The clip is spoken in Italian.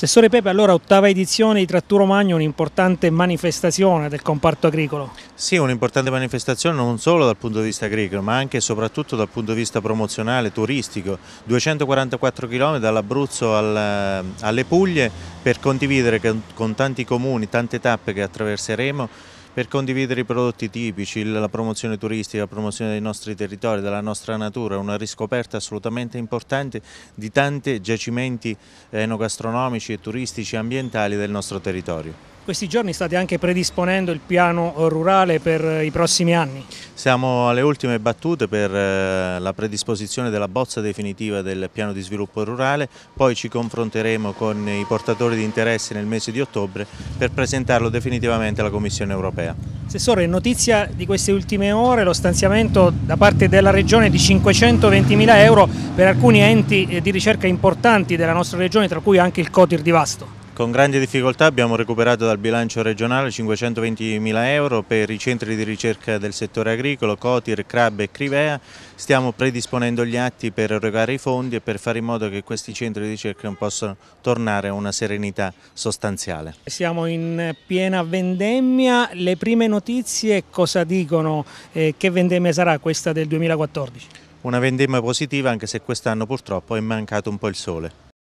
Assessore Pepe, allora ottava edizione di Trattura Magno, un'importante manifestazione del comparto agricolo. Sì, un'importante manifestazione non solo dal punto di vista agricolo, ma anche e soprattutto dal punto di vista promozionale, turistico. 244 km dall'Abruzzo eh, alle Puglie per condividere con tanti comuni, tante tappe che attraverseremo per condividere i prodotti tipici, la promozione turistica, la promozione dei nostri territori, della nostra natura, una riscoperta assolutamente importante di tanti giacimenti enogastronomici e turistici ambientali del nostro territorio. Questi giorni state anche predisponendo il piano rurale per i prossimi anni? Siamo alle ultime battute per eh, la predisposizione della bozza definitiva del piano di sviluppo rurale, poi ci confronteremo con i portatori di interesse nel mese di ottobre per presentarlo definitivamente alla Commissione europea. Assessore, notizia di queste ultime ore lo stanziamento da parte della Regione di 520 mila euro per alcuni enti eh, di ricerca importanti della nostra Regione, tra cui anche il Cotir di Vasto. Con grande difficoltà abbiamo recuperato dal bilancio regionale 520.000 euro per i centri di ricerca del settore agricolo, Cotir, Crab e Crivea. Stiamo predisponendo gli atti per erogare i fondi e per fare in modo che questi centri di ricerca possano tornare a una serenità sostanziale. Siamo in piena vendemmia, le prime notizie cosa dicono? Eh, che vendemmia sarà questa del 2014? Una vendemmia positiva anche se quest'anno purtroppo è mancato un po' il sole.